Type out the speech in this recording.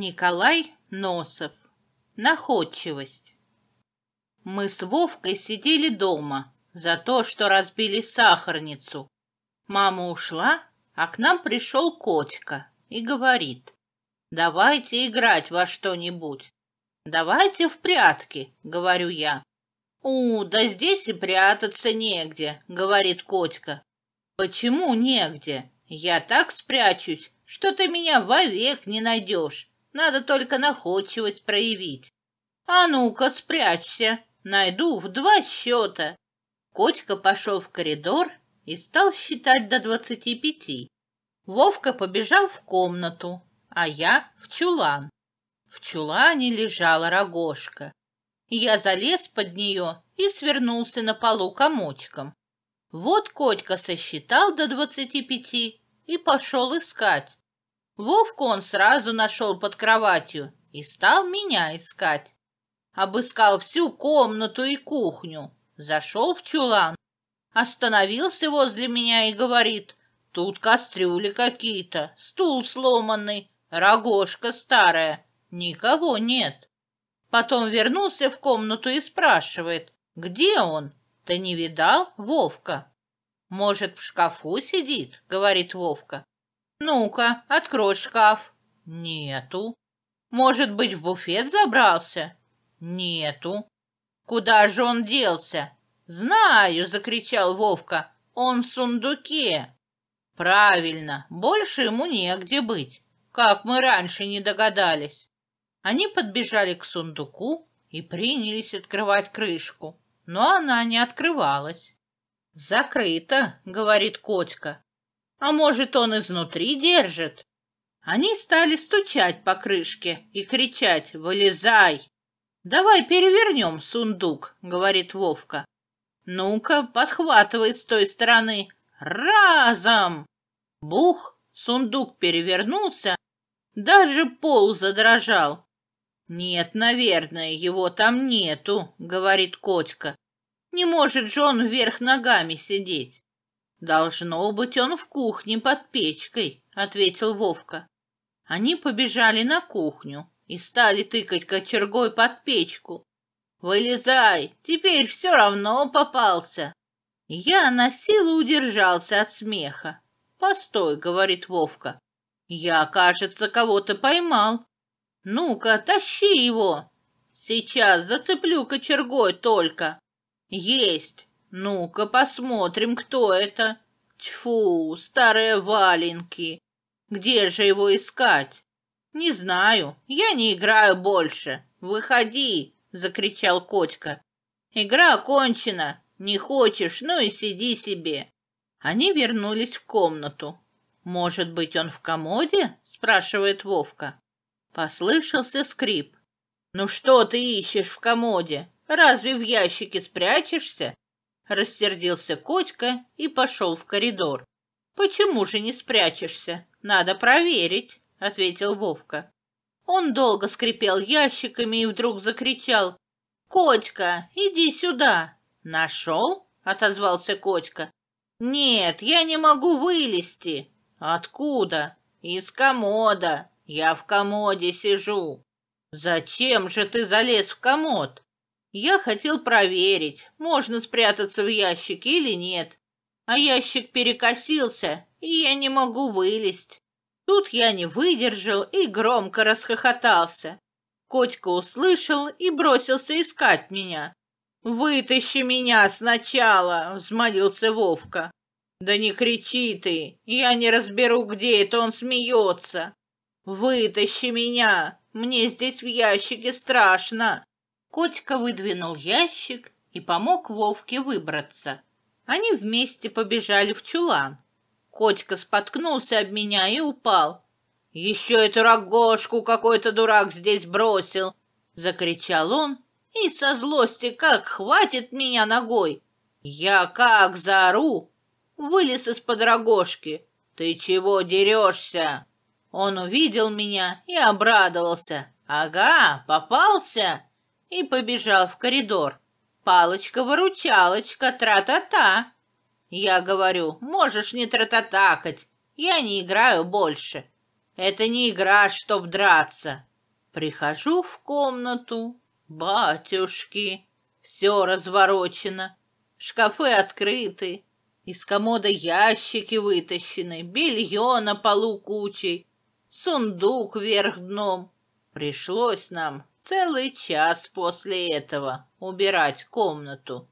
Николай Носов. Находчивость. Мы с Вовкой сидели дома за то, что разбили сахарницу. Мама ушла, а к нам пришел Котька и говорит, «Давайте играть во что-нибудь». «Давайте в прятки», — говорю я. «У, да здесь и прятаться негде», — говорит Котька. «Почему негде? Я так спрячусь, что ты меня вовек не найдешь. Надо только находчивость проявить. А ну-ка, спрячься, найду в два счета. Котька пошел в коридор и стал считать до двадцати пяти. Вовка побежал в комнату, а я в чулан. В чулане лежала рогошка. Я залез под нее и свернулся на полу комочком. Вот Котька сосчитал до двадцати пяти и пошел искать. Вовку он сразу нашел под кроватью и стал меня искать. Обыскал всю комнату и кухню, зашел в чулан, остановился возле меня и говорит, тут кастрюли какие-то, стул сломанный, рогожка старая, никого нет. Потом вернулся в комнату и спрашивает, где он? Ты не видал, Вовка? Может, в шкафу сидит, говорит Вовка. «Ну-ка, открой шкаф». «Нету». «Может быть, в буфет забрался?» «Нету». «Куда же он делся?» «Знаю!» – закричал Вовка. «Он в сундуке!» «Правильно, больше ему негде быть, как мы раньше не догадались». Они подбежали к сундуку и принялись открывать крышку, но она не открывалась. «Закрыто», — говорит Котька. А может, он изнутри держит? Они стали стучать по крышке и кричать «Вылезай!» «Давай перевернем сундук», — говорит Вовка. «Ну-ка, подхватывай с той стороны. Разом!» Бух! Сундук перевернулся, даже пол задрожал. «Нет, наверное, его там нету», — говорит Котька. «Не может же он вверх ногами сидеть». «Должно быть, он в кухне под печкой», — ответил Вовка. Они побежали на кухню и стали тыкать кочергой под печку. «Вылезай! Теперь все равно попался!» Я на силу удержался от смеха. «Постой», — говорит Вовка. «Я, кажется, кого-то поймал. Ну-ка, тащи его! Сейчас зацеплю кочергой только!» «Есть! Ну-ка посмотрим, кто это. Тьфу, старые валенки. Где же его искать? Не знаю, я не играю больше. Выходи, закричал Котька. Игра окончена. Не хочешь, ну и сиди себе. Они вернулись в комнату. Может быть, он в комоде? спрашивает Вовка. Послышался скрип. Ну что ты ищешь в комоде? Разве в ящике спрячешься? Рассердился Котька и пошел в коридор. «Почему же не спрячешься? Надо проверить», — ответил Вовка. Он долго скрипел ящиками и вдруг закричал. «Котька, иди сюда!» «Нашел?» — отозвался Котька. «Нет, я не могу вылезти». «Откуда?» «Из комода. Я в комоде сижу». «Зачем же ты залез в комод?» Я хотел проверить, можно спрятаться в ящике или нет. А ящик перекосился, и я не могу вылезть. Тут я не выдержал и громко расхохотался. Котька услышал и бросился искать меня. «Вытащи меня сначала!» — взмолился Вовка. «Да не кричи ты! Я не разберу, где это он смеется!» «Вытащи меня! Мне здесь в ящике страшно!» Котька выдвинул ящик и помог Вовке выбраться. Они вместе побежали в чулан. Котька споткнулся об меня и упал. «Еще эту рогожку какой-то дурак здесь бросил!» — закричал он. И со злости как хватит меня ногой. Я как заору. Вылез из-под рогожки. «Ты чего дерешься?» Он увидел меня и обрадовался. «Ага, попался!» и побежал в коридор. Палочка-выручалочка, тра-та-та. Я говорю, можешь не тра-та-такать, я не играю больше. Это не игра, чтоб драться. Прихожу в комнату, батюшки, все разворочено, шкафы открыты, из комода ящики вытащены, белье на полу кучей, сундук вверх дном. Пришлось нам целый час после этого убирать комнату.